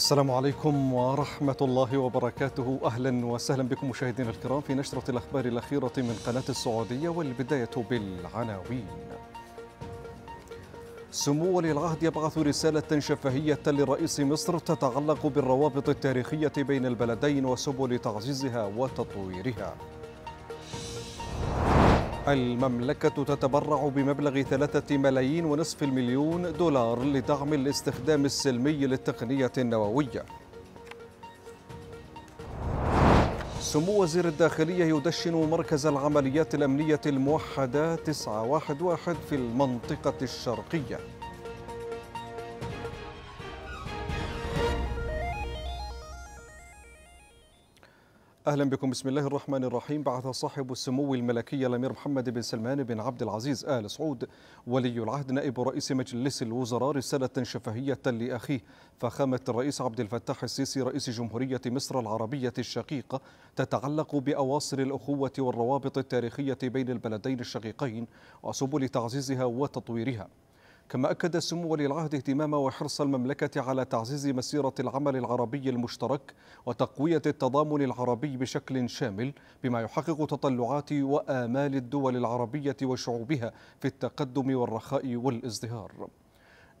السلام عليكم ورحمة الله وبركاته أهلا وسهلا بكم مشاهدينا الكرام في نشرة الأخبار الأخيرة من قناة السعودية والبداية بالعناوين سمو ولي العهد يبعث رسالة شفهية لرئيس مصر تتعلق بالروابط التاريخية بين البلدين وسبل تعزيزها وتطويرها المملكة تتبرع بمبلغ ثلاثة ملايين ونصف المليون دولار لدعم الاستخدام السلمي للتقنية النووية سمو وزير الداخلية يدشن مركز العمليات الأمنية الموحدة 911 في المنطقة الشرقية أهلا بكم بسم الله الرحمن الرحيم بعث صاحب السمو الملكي الأمير محمد بن سلمان بن عبد العزيز آل سعود ولي العهد نائب رئيس مجلس الوزراء رسالة شفهية لأخيه فخامة الرئيس عبد الفتاح السيسي رئيس جمهورية مصر العربية الشقيقة تتعلق بأواصر الأخوة والروابط التاريخية بين البلدين الشقيقين وسبل تعزيزها وتطويرها كما أكد سمو ولي العهد اهتمام وحرص المملكة على تعزيز مسيرة العمل العربي المشترك وتقوية التضامن العربي بشكل شامل بما يحقق تطلعات وآمال الدول العربية وشعوبها في التقدم والرخاء والازدهار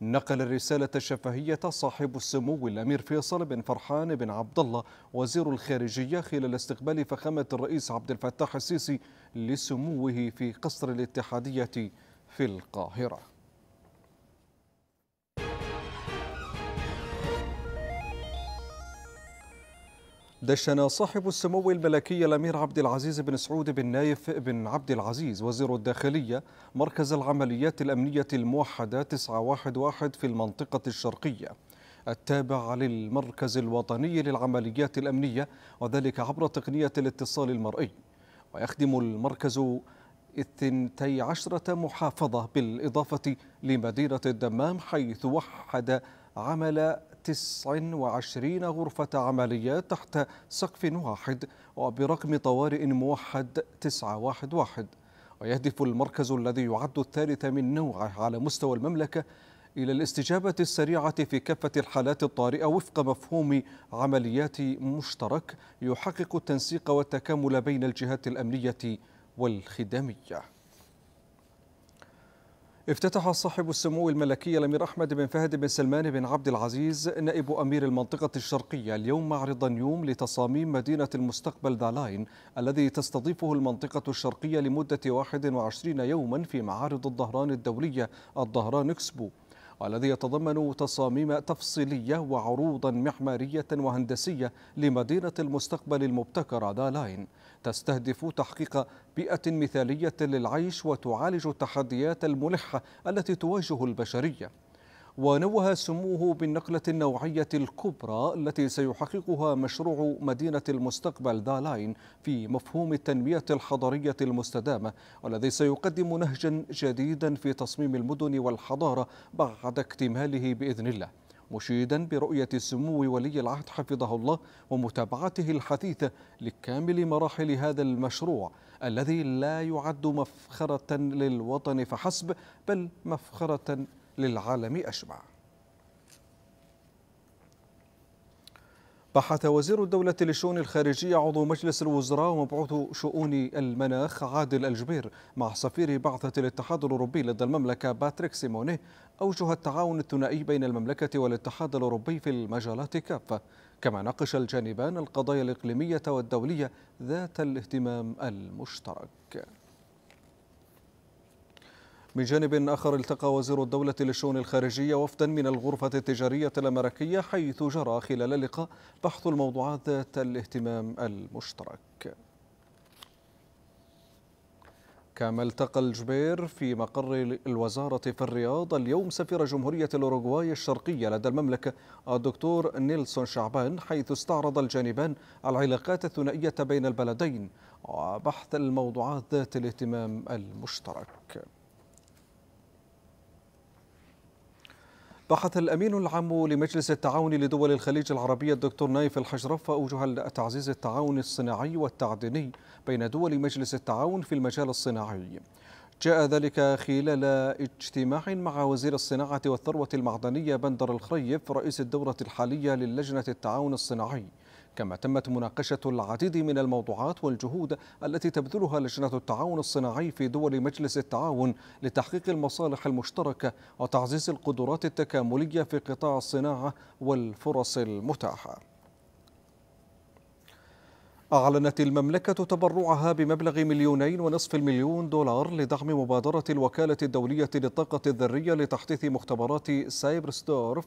نقل الرسالة الشفهية صاحب السمو الأمير فيصل بن فرحان بن عبد الله وزير الخارجية خلال استقبال فخامة الرئيس عبد الفتاح السيسي لسموه في قصر الاتحادية في القاهرة دشن صاحب السمو الملكي الامير عبد العزيز بن سعود بن نايف بن عبد العزيز وزير الداخليه مركز العمليات الامنيه الموحده 911 في المنطقه الشرقيه التابع للمركز الوطني للعمليات الامنيه وذلك عبر تقنيه الاتصال المرئي ويخدم المركز اثنتي عشرة محافظة بالإضافة لمدينة الدمام حيث وحد عمل 29 غرفة عمليات تحت سقف واحد وبرقم طوارئ موحد 911 ويهدف المركز الذي يعد الثالث من نوعه على مستوى المملكة إلى الاستجابة السريعة في كافة الحالات الطارئة وفق مفهوم عمليات مشترك يحقق التنسيق والتكامل بين الجهات الأمنية والخدمية افتتح صاحب السمو الملكي الامير احمد بن فهد بن سلمان بن عبد العزيز نائب امير المنطقه الشرقيه اليوم معرض يوم لتصاميم مدينه المستقبل ذا لاين الذي تستضيفه المنطقه الشرقيه لمده 21 يوما في معارض الظهران الدوليه الظهران اكسبو والذي يتضمن تصاميم تفصيلية وعروضا معمارية وهندسية لمدينة المستقبل المبتكرة دالاين تستهدف تحقيق بيئة مثالية للعيش وتعالج التحديات الملحة التي تواجه البشرية ونوه سموه بالنقلة النوعية الكبرى التي سيحققها مشروع مدينة المستقبل دالاين في مفهوم التنمية الحضرية المستدامة والذي سيقدم نهجا جديدا في تصميم المدن والحضارة بعد اكتماله بإذن الله مشيدا برؤية سمو ولي العهد حفظه الله ومتابعته الحثيثة لكامل مراحل هذا المشروع الذي لا يعد مفخرة للوطن فحسب بل مفخرة للعالم أجمع بحث وزير الدولة للشؤون الخارجية عضو مجلس الوزراء ومبعوث شؤون المناخ عادل الجبير مع سفير بعثة الاتحاد الأوروبي لدى المملكة باتريك سيموني أوجه التعاون الثنائي بين المملكة والاتحاد الأوروبي في المجالات كافة كما ناقش الجانبان القضايا الإقليمية والدولية ذات الاهتمام المشترك من جانب آخر التقى وزير الدولة للشؤون الخارجية وفدا من الغرفة التجارية الأمريكية حيث جرى خلال اللقاء بحث الموضوعات ذات الاهتمام المشترك كما التقى الجبير في مقر الوزارة في الرياض اليوم سفير جمهورية الأوروغواي الشرقية لدى المملكة الدكتور نيلسون شعبان حيث استعرض الجانبان العلاقات الثنائية بين البلدين وبحث الموضوعات ذات الاهتمام المشترك بحث الأمين العام لمجلس التعاون لدول الخليج العربية الدكتور نايف الحجرف أوجه تعزيز التعاون الصناعي والتعديني بين دول مجلس التعاون في المجال الصناعي جاء ذلك خلال اجتماع مع وزير الصناعة والثروة المعدنية بندر الخريف رئيس الدورة الحالية للجنة التعاون الصناعي كما تمت مناقشة العديد من الموضوعات والجهود التي تبذلها لجنة التعاون الصناعي في دول مجلس التعاون لتحقيق المصالح المشتركة وتعزيز القدرات التكاملية في قطاع الصناعة والفرص المتاحة أعلنت المملكة تبرعها بمبلغ مليونين ونصف المليون دولار لدعم مبادرة الوكالة الدولية للطاقة الذرية لتحديث مختبرات سايبرستورف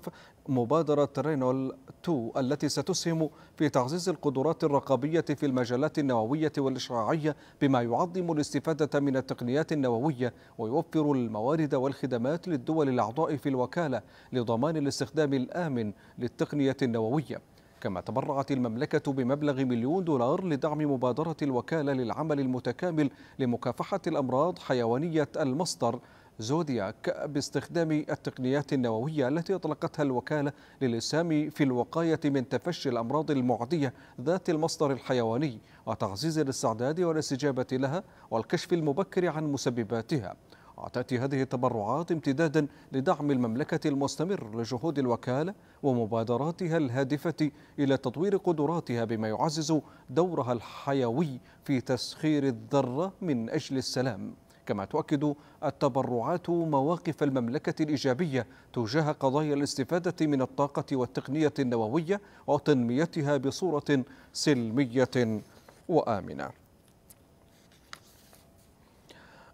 مبادرة رينول 2 التي ستسهم في تعزيز القدرات الرقابية في المجالات النووية والإشعاعية بما يعظم الاستفادة من التقنيات النووية ويوفر الموارد والخدمات للدول الأعضاء في الوكالة لضمان الاستخدام الآمن للتقنية النووية كما تبرعت المملكة بمبلغ مليون دولار لدعم مبادرة الوكالة للعمل المتكامل لمكافحة الأمراض حيوانية المصدر زودياك باستخدام التقنيات النووية التي أطلقتها الوكالة للإسهام في الوقاية من تفشي الأمراض المعدية ذات المصدر الحيواني وتعزيز الاستعداد والاستجابة لها والكشف المبكر عن مسبباتها وتأتي هذه التبرعات امتدادا لدعم المملكة المستمر لجهود الوكالة ومبادراتها الهادفة إلى تطوير قدراتها بما يعزز دورها الحيوي في تسخير الذرة من أجل السلام كما تؤكد التبرعات مواقف المملكة الإيجابية تجاه قضايا الاستفادة من الطاقة والتقنية النووية وتنميتها بصورة سلمية وآمنة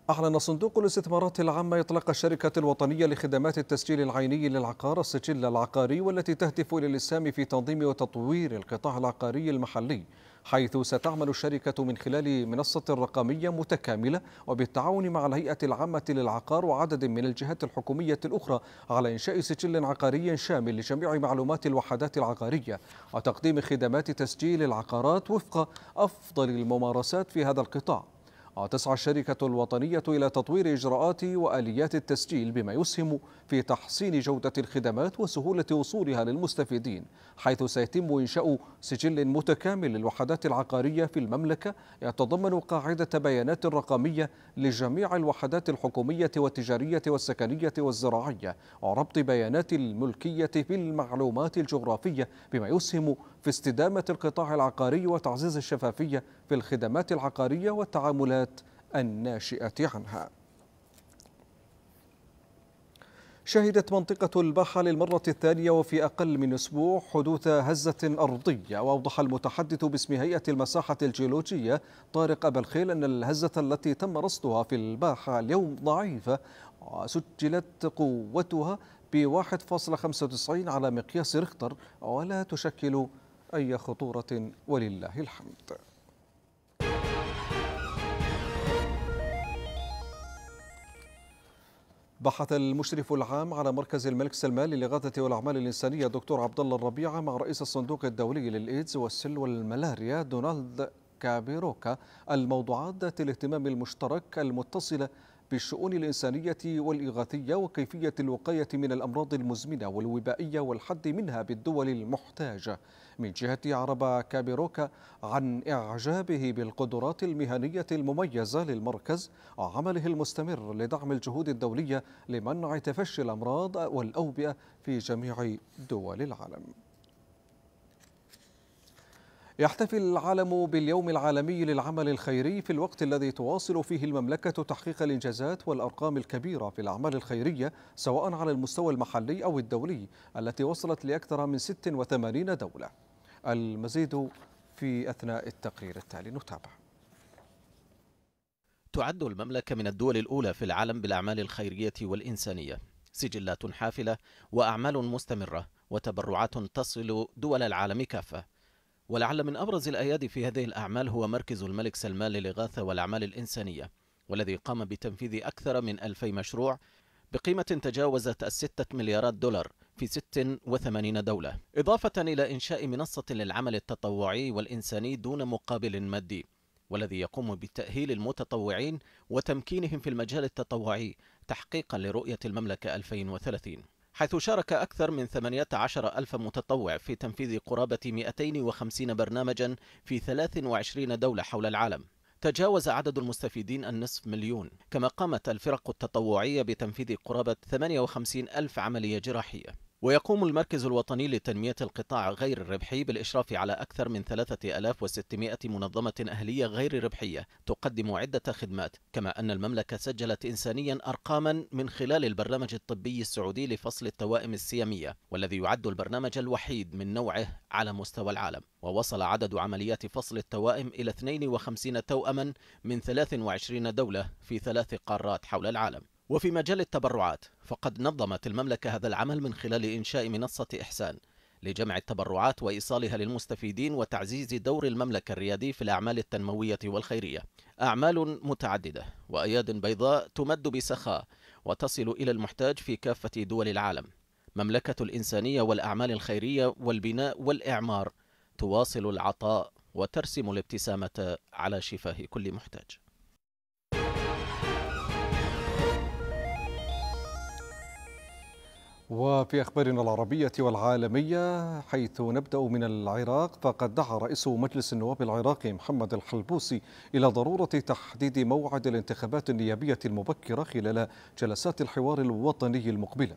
أعلن صندوق الاستثمارات العامة إطلاق الشركة الوطنية لخدمات التسجيل العيني للعقار السجل العقاري والتي تهدف إلى الإسهام في تنظيم وتطوير القطاع العقاري المحلي حيث ستعمل الشركة من خلال منصة رقمية متكاملة وبالتعاون مع الهيئة العامة للعقار وعدد من الجهات الحكومية الأخرى على إنشاء سجل عقاري شامل لجميع معلومات الوحدات العقارية وتقديم خدمات تسجيل العقارات وفق أفضل الممارسات في هذا القطاع وتسعى الشركة الوطنية إلى تطوير إجراءات وآليات التسجيل بما يسهم في تحسين جودة الخدمات وسهولة وصولها للمستفيدين حيث سيتم إنشاء سجل متكامل للوحدات العقارية في المملكة يتضمن قاعدة بيانات رقمية لجميع الوحدات الحكومية والتجارية والسكنية والزراعية وربط بيانات الملكية في المعلومات الجغرافية بما يسهم في استدامة القطاع العقاري وتعزيز الشفافية في الخدمات العقارية والتعاملات الناشئة عنها شهدت منطقة الباحة للمرة الثانية وفي أقل من أسبوع حدوث هزة أرضية وأوضح المتحدث باسم هيئة المساحة الجيولوجية طارق أبا الخيل أن الهزة التي تم رصدها في الباحة اليوم ضعيفة وسجلت قوتها ب 1.95 على مقياس ريختر ولا تشكل أي خطورة ولله الحمد بحث المشرف العام على مركز الملك سلمان للإغاثة والأعمال الإنسانية دكتور عبد الله الربيعة مع رئيس الصندوق الدولي للإيدز والسل والملاريا دونالد كابيروكا الموضوعات ذات الاهتمام المشترك المتصلة بالشؤون الإنسانية والإغاثية وكيفية الوقاية من الأمراض المزمنة والوبائية والحد منها بالدول المحتاجة من جهة عرب كابيروكا عن إعجابه بالقدرات المهنية المميزة للمركز وعمله المستمر لدعم الجهود الدولية لمنع تفشي الأمراض والأوبئة في جميع دول العالم يحتفل العالم باليوم العالمي للعمل الخيري في الوقت الذي تواصل فيه المملكة تحقيق الإنجازات والأرقام الكبيرة في الأعمال الخيرية سواء على المستوى المحلي أو الدولي التي وصلت لأكثر من 86 دولة المزيد في أثناء التقرير التالي نتابع تعد المملكة من الدول الأولى في العالم بالأعمال الخيرية والإنسانية سجلات حافلة وأعمال مستمرة وتبرعات تصل دول العالم كافة ولعل من أبرز الأيادي في هذه الأعمال هو مركز الملك سلمان للإغاثة والأعمال الإنسانية والذي قام بتنفيذ أكثر من ألفي مشروع بقيمة تجاوزت الستة مليارات دولار في 86 دولة إضافة إلى إنشاء منصة للعمل التطوعي والإنساني دون مقابل مادي والذي يقوم بتأهيل المتطوعين وتمكينهم في المجال التطوعي تحقيقا لرؤية المملكة 2030 حيث شارك أكثر من 18 ألف متطوع في تنفيذ قرابة 250 برنامجا في 23 دولة حول العالم تجاوز عدد المستفيدين النصف مليون كما قامت الفرق التطوعية بتنفيذ قرابة 58 ألف عملية جراحية ويقوم المركز الوطني لتنمية القطاع غير الربحي بالإشراف على أكثر من 3600 منظمة أهلية غير ربحية تقدم عدة خدمات كما أن المملكة سجلت إنسانيا أرقاما من خلال البرنامج الطبي السعودي لفصل التوائم السيامية والذي يعد البرنامج الوحيد من نوعه على مستوى العالم ووصل عدد عمليات فصل التوائم إلى 52 توأما من 23 دولة في ثلاث قارات حول العالم وفي مجال التبرعات فقد نظمت المملكة هذا العمل من خلال إنشاء منصة إحسان لجمع التبرعات وإيصالها للمستفيدين وتعزيز دور المملكة الريادي في الأعمال التنموية والخيرية أعمال متعددة وأياد بيضاء تمد بسخاء وتصل إلى المحتاج في كافة دول العالم مملكة الإنسانية والأعمال الخيرية والبناء والإعمار تواصل العطاء وترسم الابتسامة على شفاه كل محتاج وفي أخبارنا العربية والعالمية حيث نبدأ من العراق فقد دعا رئيس مجلس النواب العراقي محمد الحلبوسي إلى ضرورة تحديد موعد الانتخابات النيابية المبكرة خلال جلسات الحوار الوطني المقبله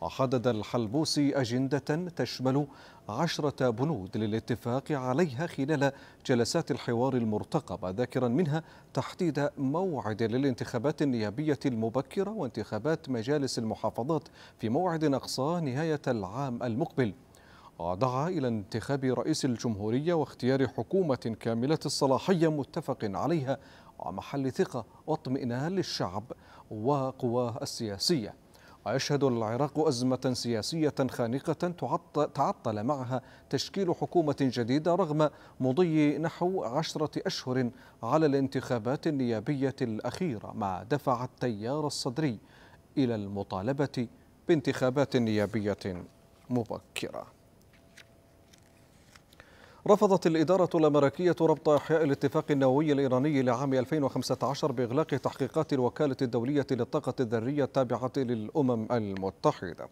وحدد الحلبوسي أجندة تشمل عشرة بنود للاتفاق عليها خلال جلسات الحوار المرتقبة ذاكرا منها تحديد موعد للانتخابات النيابية المبكرة وانتخابات مجالس المحافظات في موعد أقصاه نهاية العام المقبل ودعا إلى انتخاب رئيس الجمهورية واختيار حكومة كاملة الصلاحية متفق عليها ومحل ثقة واطمئنان للشعب وقواه السياسية ويشهد العراق أزمة سياسية خانقة تعطل معها تشكيل حكومة جديدة رغم مضي نحو عشرة أشهر على الانتخابات النيابية الأخيرة ما دفع التيار الصدري إلى المطالبة بانتخابات نيابية مبكره رفضت الإدارة الأمريكية ربط إحياء الاتفاق النووي الإيراني لعام 2015 بإغلاق تحقيقات الوكالة الدولية للطاقة الذرية التابعة للأمم المتحدة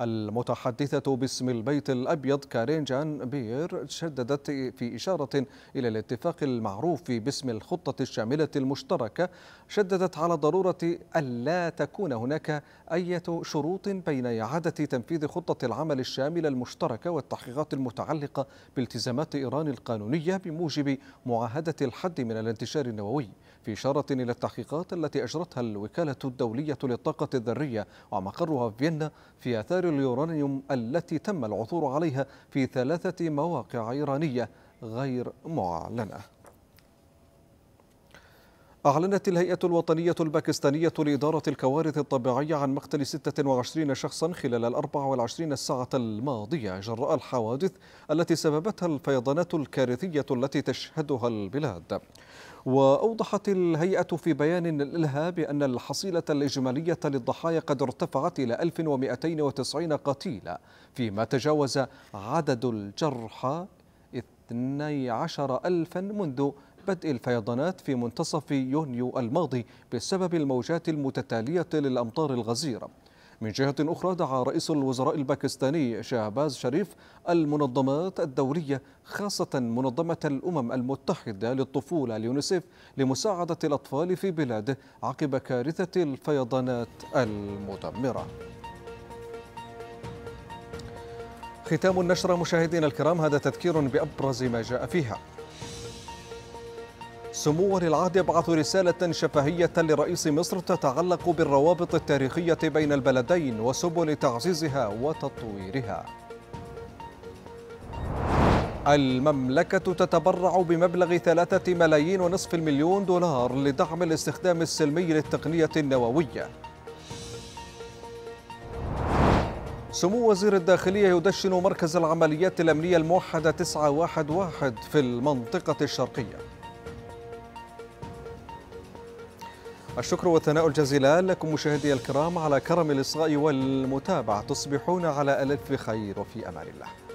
المتحدثة باسم البيت الأبيض كارين جان بير شددت في إشارة إلى الاتفاق المعروف باسم الخطة الشاملة المشتركة شددت على ضرورة ألا تكون هناك أي شروط بين إعادة تنفيذ خطة العمل الشاملة المشتركة والتحقيقات المتعلقة بالتزامات إيران القانونية بموجب معاهدة الحد من الانتشار النووي في إشارة إلى التحقيقات التي أجرتها الوكالة الدولية للطاقة الذرية ومقرها في فيينا في أثار اليورانيوم التي تم العثور عليها في ثلاثة مواقع إيرانية غير معلنة أعلنت الهيئة الوطنية الباكستانية لإدارة الكوارث الطبيعية عن مقتل 26 شخصا خلال ال 24 ساعة الماضية جراء الحوادث التي سببتها الفيضانات الكارثية التي تشهدها البلاد. وأوضحت الهيئة في بيان لها بأن الحصيلة الإجمالية للضحايا قد ارتفعت إلى 1290 قتيلا فيما تجاوز عدد الجرحى 12 ألفا منذ بدء الفيضانات في منتصف يونيو الماضي بسبب الموجات المتتالية للأمطار الغزيرة من جهة أخرى دعا رئيس الوزراء الباكستاني شاهباز شريف المنظمات الدولية خاصة منظمة الأمم المتحدة للطفولة اليونيسيف لمساعدة الأطفال في بلاده عقب كارثة الفيضانات المدمرة ختام النشرة مشاهدينا الكرام هذا تذكير بأبرز ما جاء فيها سمو ولي العهد يبعث رسالة شفهية لرئيس مصر تتعلق بالروابط التاريخية بين البلدين وسبل تعزيزها وتطويرها. المملكة تتبرع بمبلغ ثلاثة ملايين ونصف المليون دولار لدعم الاستخدام السلمي للتقنية النووية سمو وزير الداخلية يدشن مركز العمليات الأمنية الموحدة 911 في المنطقة الشرقية الشكر والثناء الجزيل لكم مشاهدي الكرام على كرم الإصغاء والمتابعة تصبحون على ألف خير وفي أمان الله